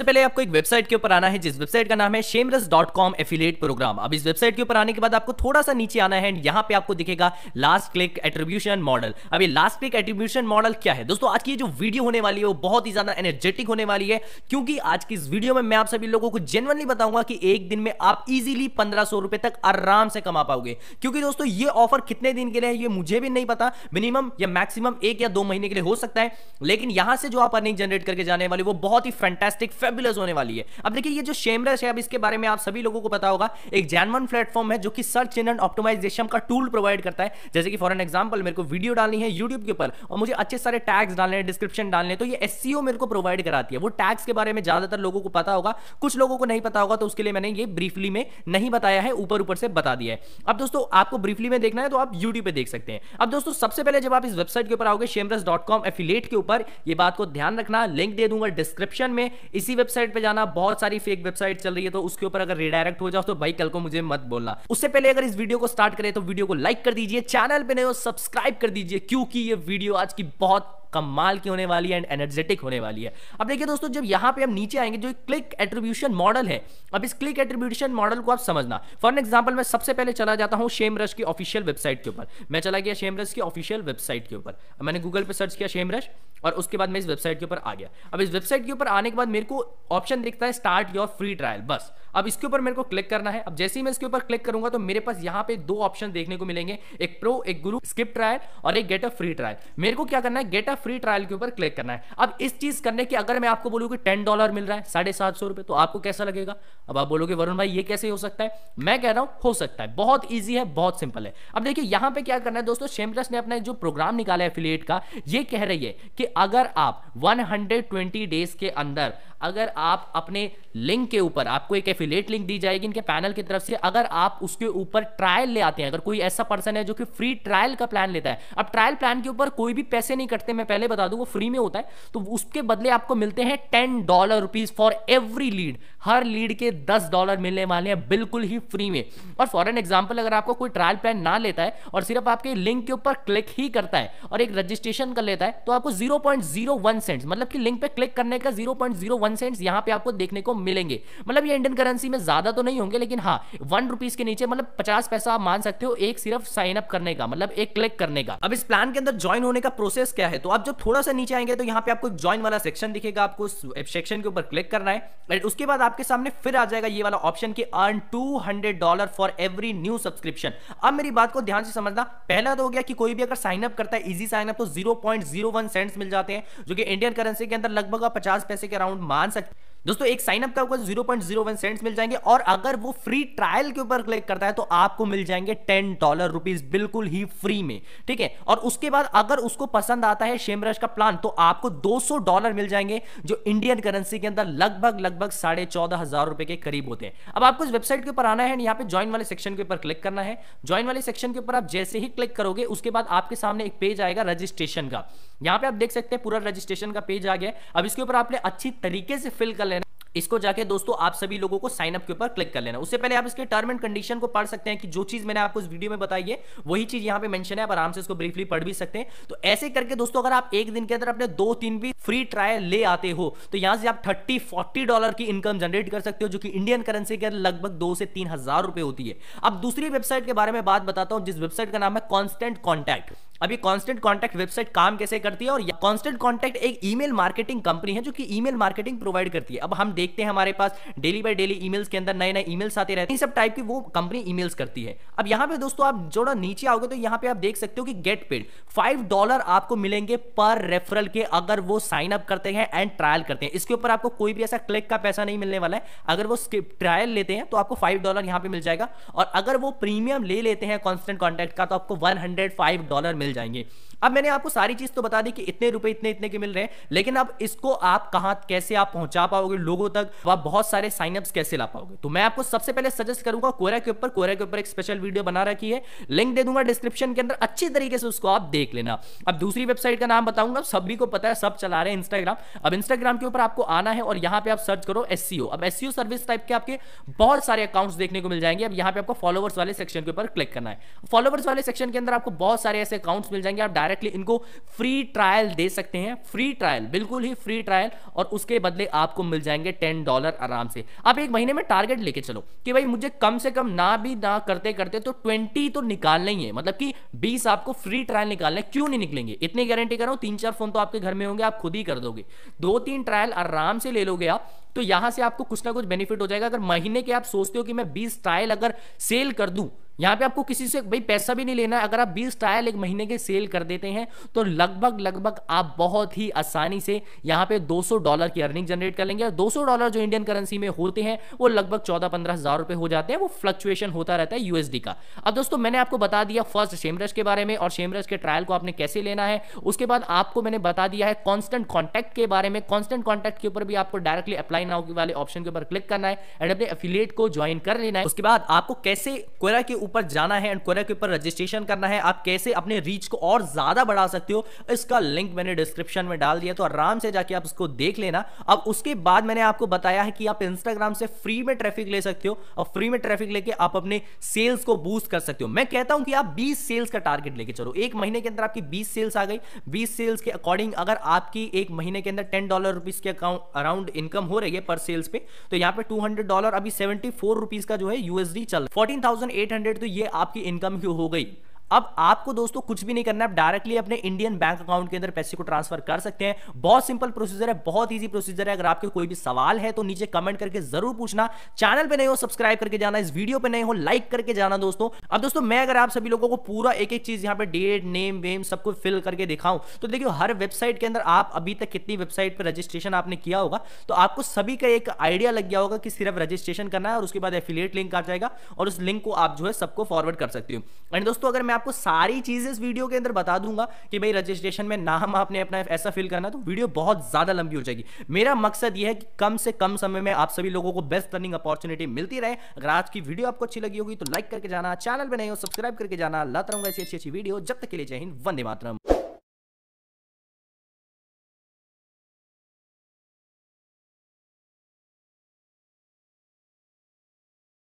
सबसे पहले आपको एक वेबसाइट के ऊपर आना है जिस वेबसाइट का नाम है Semrush dot com affiliate program अब इस वेबसाइट के ऊपर आने के बाद आपको थोड़ा सा नीचे आना है यहाँ पे आपको दिखेगा लास्ट क्लिक एट्रीब्यूशन मॉडल अब ये लास्ट क्लिक एट्रीब्यूशन मॉडल क्या है दोस्तों आज की जो वीडियो होने वाली है वो बहुत ही ज्यादा एनर्जेटिक होने वाली है क्योंकि आज की इस वीडियो में मैं आप सभी लोगों को जेनवनली बताऊंगा कि एक दिन में आप इजिली पंद्रह तक आराम से कमा पाओगे क्योंकि दोस्तों ये ऑफर कितने दिन के लिए है ये मुझे भी नहीं पता मिनिमम या मैक्सिमम एक या दो महीने के लिए हो सकता है लेकिन यहां से जो आप अर्निंग जनरेट करके जाने वाले वो बहुत ही फैंटेस्टिक फेबुलस होने वाली है अब देखिए ये जो शेमरस है अब इसके बारे में आप सभी लोगों को पता होगा एक जैनवन प्लेटफॉर्म है जो कि सर्च इंजन ऑप्टोमाइजेशन का टूल प्रोवाइड करता है जैसे कि फॉर एन एग्जाम्पल मेरे को वीडियो डालनी है यूट्यूब के ऊपर और मुझे अच्छे सारे टैग्स डालने हैं डिस्क्रिप्शन डालने तो ये एस e मेरे को प्रोवाइड कराती है वो टैग्स के बारे में ज्यादातर लोगों को पता होगा कुछ लोगों को नहीं पता होगा तो उसके लिए मैंने ये ब्रीफली में नहीं बताया है ऊपर ऊपर से बता दिया है अब दोस्तों आपको ब्रीफली में देखना है तो आप यूट्यूब पर देख सकते हैं अब दोस्तों सबसे पहले जब आप इस वेबसाइट के ऊपर आओगे शेमरस डॉट कॉम एफिलेट के ऊपर ये बात को ध्यान रखना लिंक दे दूंगा डिस्क्रिप्शन में इसी वेबसाइट पे जाना बहुत सारी फेक वेबसाइट चल रही है तो उसके ऊपर अगर रिडायरेक्ट हो जाओ तो भाई कल को मुझे मत बोलना उससे पहले अगर इस वीडियो को स्टार्ट करें तो वीडियो को लाइक कर दीजिए चैनल पे नहीं हो सब्सक्राइब कर दीजिए क्योंकि ये वीडियो आज की बहुत कमाल की होने वाली है एंड एनर्जेटिक होने वाली है अब देखिए दोस्तों जब यहां पे हम नीचे आएंगे जो क्लिक एट्रीब्यूशन मॉडल है अब इस क्लिक एट्रीब्यूशन मॉडल को आप समझना फॉर एग्जाम्पल मैं सबसे पहले चला जाता हूं शेम रश की ऑफिशियल वेबसाइट के ऊपर मैं चला गया शेम रश की ऑफिशियल वेबसाइट के ऊपर मैंने गूगल पर सर्च किया शेम रश और उसके बाद मैं इस वेबसाइट के ऊपर आ गया अब इस वेबसाइट के ऊपर आने के बाद मेरे को ऑप्शन दिखता है स्टार्ट योर फ्री ट्रायल बस अब इसके ऊपर मेरे को क्लिक करना है अब जैसे ही मैं इसके ऊपर क्लिक करूंगा तो मेरे पास यहाँ पे दो ऑप्शन देखने को मिलेंगे एक प्रो एक गुरु स्किप ट्रायल और एक गेट अ फ्री ट्रायल मेरे को क्या करना है गेट अ फ्री ट्रायल के ऊपर क्लिक करना है अब इस चीज करने की अगर मैं आपको बोलूँ कि टेन डॉलर मिल रहा है साढ़े सात सौ रुपए तो आपको कैसा लगेगा अब आप बोलोगे वरुण भाई ये कैसे हो सकता है मैं कह रहा हूँ हो सकता है बहुत ईजी है बहुत सिंपल है अब देखिए यहाँ पे क्या करना है दोस्तों शेमलस ने अपना जो प्रोग्राम निकाला है एफिलिएट का ये कह रही है कि अगर आप 120 डेज के अंदर अगर आप अपने लिंक के ऊपर आपको एक एफिलेट लिंक दी जाएगी इनके पैनल की तरफ से अगर आप उसके ऊपर ट्रायल ले आते हैं अगर कोई ऐसा पर्सन है जो कि फ्री ट्रायल का प्लान लेता है अब ट्रायल प्लान के ऊपर कोई भी पैसे नहीं कटते मैं पहले बता दूं वो फ्री में होता है तो उसके बदले आपको मिलते हैं ten dollar rupees for every lead हर लीड के दस डॉलर मिलने वाले हैं बिल्कुल ही फ्री में और फॉर एन एग्जाम्पल अगर आपको कोई ट्रायल प्लान ना लेता है और सिर्फ आपके लिंक के ऊपर क्लिक ही करता है और एक रजिस्ट्रेशन कर लेता है तो आपको zero point zero one cent मतलब कि लिंक पे क्लिक करने का zero point zero one cents यहां पे आपको देखने को मिलेंगे मतलब ये इंडियन करेंसी में ज़्यादा तो नहीं होंगे लेकिन हाँ वन रुपीज़ के नीचे मतलब पचास पैसा आप मान सकते हो एक सिर्फ साइन अप करने का मतलब एक क्लिक करने का अब इस प्लान के अंदर ज्वाइन होने का प्रोसेस क्या है तो आप जब थोड़ा सा नीचे आएंगे तो यहाँ पे आपको ज्वाइन वाला सेक्शन दिखेगा आपको सेक्शन के ऊपर क्लिक करना है एंड उसके बाद आपके सामने फिर आ जाएगा ये वाला ऑप्शन की earn two hundred dollar for every new subscription अब मेरी बात को ध्यान से समझना पहला तो हो गया कि कोई भी अगर साइन अप करता है इजी साइन अप तो zero point zero one cents मिल जाते हैं जो कि इंडियन करेंसी के अंदर लगभग पचास पैसे के अराउंड मार जान सकते दोस्तों एक साइन अप का जीरो वन सेंट्स मिल जाएंगे और अगर वो फ्री ट्रायल के ऊपर क्लिक करता है तो आपको मिल जाएंगे टेन डॉलर रुपीज बिल्कुल ही फ्री में ठीक है और उसके बाद अगर उसको पसंद आता है शेमरश का प्लान तो आपको दो सौ डॉलर मिल जाएंगे जो इंडियन करेंसी के अंदर लगभग लगभग साढ़े चौदह हजार रुपए के करीब होते हैं अब आपको इस वेबसाइट के ऊपर आना है यहाँ पे ज्वाइन वाले सेक्शन के ऊपर क्लिक करना है ज्वाइन वाले सेक्शन के ऊपर आप जैसे ही क्लिक करोगे उसके बाद आपके सामने एक पेज आएगा रजिस्ट्रेशन का यहाँ पे आप देख सकते हैं पूरा रजिस्ट्रेशन का पेज आ गया अब इसके ऊपर आपने अच्छी तरीके से फिल कर लेना इसको जाके दोस्तों आप सभी लोगों को साइन अप के ऊपर क्लिक कर लेना उससे पहले आप इसके टर्म एंड कंडीशन को पढ़ सकते हैं कि जो चीज मैंने आपको इस वीडियो में बताई है वही चीज यहाँ पे मेंशन है आप आराम से इसको ब्रीफली पढ़ भी सकते हैं तो ऐसे करके दोस्तों अगर आप एक दिन के अंदर अपने दो तीन भी फ्री ट्रायल ले आते हो तो यहां से आप थर्टी फोर्टी डॉलर की इनकम जनरेट कर सकते हो जो कि इंडियन करेंसी के लगभग दो से तीन हजार रुपए होती है अब दूसरी वेबसाइट के बारे में बात बताता हूं जिस वेबसाइट का नाम है कॉन्स्टेंट कॉन्टैक्ट अभी कांस्टेंट कांटेक्ट वेबसाइट काम कैसे करती है और कांस्टेंट कांटेक्ट एक ईमेल मार्केटिंग कंपनी है जो कि ईमेल मार्केटिंग प्रोवाइड करती है अब हम देखते हैं हमारे पास डेली बाय डेली ईमेल्स के अंदर नए नए ईमेल्स आते रहते हैं सब टाइप की वो कंपनी ईमेल्स करती है अब यहाँ पे दोस्तों आप जोड़ा नीचे आओगे तो यहाँ पे आप देख सकते हो कि गेट पेड फाइव डॉलर आपको मिलेंगे पर रेफरल के अगर वो साइन अप करते हैं एंड ट्रायल करते हैं इसके ऊपर आपको कोई भी ऐसा क्लिक का पैसा नहीं मिलने वाला है अगर वो ट्रायल लेते हैं तो आपको फाइव डॉलर यहां पे मिल जाएगा और अगर वो प्रीमियम ले लेते हैं कॉन्स्टेंट कॉन्टेक्ट का तो आपको वन डॉलर मिल मिल जाएंगे अब मैंने आपको सारी चीज तो बता दी कि इतने रुपए इतने इतने के मिल रहे हैं लेकिन अब इसको आप कहां कैसे आप पहुंचा पाओगे लोगों तक आप बहुत सारे साइनअप्स कैसे ला पाओगे तो मैं आपको सबसे पहले सजेस्ट करूंगा कोरा के ऊपर कोरा के ऊपर एक स्पेशल वीडियो बना रखी है लिंक दे दूंगा डिस्क्रिप्शन के अंदर अच्छी तरीके से उसको आप देख लेना अब दूसरी वेबसाइट का नाम बताऊंगा सभी को पता है सब चला रहे हैं इंस्टाग्राम अब इंस्टाग्राम के ऊपर आपको आना है और यहाँ पे आप सर्च करो एस e अब एस सर्विस टाइप के आपके बहुत सारे अकाउंट्स देखने को मिल जाएंगे अब यहाँ पे आपको फॉलोवर्स वाले सेक्शन के ऊपर क्लिक करना है फॉलोवर्स वाले सेक्शन के अंदर आपको बहुत सारे ऐसे अकाउंट्स मिल जाएंगे आप डायरेक्ट डायरेक्टली इनको फ्री ट्रायल दे सकते हैं फ्री ट्रायल बिल्कुल ही फ्री ट्रायल और उसके बदले आपको मिल जाएंगे टेन डॉलर आराम से आप एक महीने में टारगेट लेके चलो कि भाई मुझे कम से कम ना भी ना करते करते तो ट्वेंटी तो निकालना ही है मतलब कि बीस आपको फ्री ट्रायल निकालना है क्यों नहीं निकलेंगे इतनी गारंटी करो तीन चार फोन तो आपके घर में होंगे आप खुद ही कर दोगे दो तीन ट्रायल आराम से ले लोगे आप तो यहां से आपको कुछ ना कुछ बेनिफिट हो जाएगा अगर महीने के आप सोचते हो कि मैं बीस ट्रायल अगर सेल कर दूं यहाँ पे आपको किसी से भाई पैसा भी नहीं लेना है अगर आप 20 ट्रायल एक महीने के सेल कर देते हैं तो लगभग लगभग आप बहुत ही आसानी से यहाँ पे 200 डॉलर की अर्निंग जनरेट कर लेंगे और 200 डॉलर जो इंडियन करेंसी में होते हैं वो लगभग चौदह पंद्रह हजार रुपए हो जाते हैं वो फ्लक्चुएशन होता रहता है यूएसडी का अब दोस्तों मैंने आपको बता दिया फर्स्ट शेमरस के बारे में और शेमरस के ट्रायल को आपने कैसे लेना है उसके बाद आपको मैंने बता दिया है कॉन्स्टेंट कॉन्टैक्ट के बारे में कॉन्स्टेंट कॉन्टैक्ट के ऊपर भी आपको डायरेक्टली अप्लाई नाउ वाले ऑप्शन के ऊपर क्लिक करना है एंड अपने अफिलियट को ज्वाइन कर लेना है उसके बाद आपको कैसे कोयरा के ऊपर ऊपर जाना है एंड कोरा के ऊपर रजिस्ट्रेशन करना है आप कैसे अपने रीच को और ज्यादा बढ़ा सकते हो इसका लिंक मैंने डिस्क्रिप्शन में डाल दिया तो आराम से जाके आप उसको देख लेना अब उसके बाद मैंने आपको बताया है कि आप इंस्टाग्राम से फ्री में ट्रैफिक ले सकते हो और फ्री में ट्रैफिक लेके आप अपने सेल्स को बूस्ट कर सकते हो मैं कहता हूं कि आप बीस सेल्स का टारगेट लेके चलो एक महीने के अंदर आपकी बीस सेल्स आ गई बीस सेल्स के अकॉर्डिंग अगर आपकी एक महीने के अंदर टेन डॉलर रुपीज के अराउंड इनकम हो रही है पर सेल्स पे तो यहाँ पे 200 डॉलर अभी 74 रुपीज का जो है यूएसडी चल फोर्टीन 14,800 तो ये आपकी इनकम क्यों हो गई अब आपको दोस्तों कुछ भी नहीं करना आप डायरेक्टली अपने इंडियन बैंक अकाउंट के अंदर पैसे को ट्रांसफर कर सकते हैं बहुत सिंपल प्रोसीजर है बहुत ईजी प्रोसीजर है अगर आपके कोई भी सवाल है तो नीचे कमेंट करके जरूर पूछना चैनल पर नहीं हो सब्सक्राइब करके जाना इस वीडियो पर नहीं हो लाइक करके जाना दोस्तों अब दोस्तों मैं अगर आप सभी लोगों को पूरा एक एक चीज यहाँ पे डेट नेम वेम सबको फिल करके दिखाऊं तो देखियो हर वेबसाइट के अंदर आप अभी तक कितनी वेबसाइट पर रजिस्ट्रेशन आपने किया होगा तो आपको सभी का एक आइडिया लग गया होगा कि सिर्फ रजिस्ट्रेशन करना है और उसके बाद एफिलियट लिंक आ जाएगा और उस लिंक को आप जो है सबको फॉरवर्ड कर सकती हूँ एंड दोस्तों अगर मैं आपको सारी चीजें इस वीडियो के अंदर बता दूंगा कि भाई रजिस्ट्रेशन में नाम आपने अपना ऐसा फिल करना तो वीडियो बहुत ज्यादा लंबी हो जाएगी मेरा मकसद यह है कि कम से कम समय में आप सभी लोगों को बेस्ट लर्निंग अपॉर्चुनिटी मिलती रहे अगर आज की वीडियो आपको अच्छी लगी होगी तो लाइक करके जाना चैनल पर नहीं हो सब्सक्राइब करके जाना लाता रहूंगा ऐसी अच्छी अच्छी वीडियो जब तक के लिए जय हिंद वंदे मातरम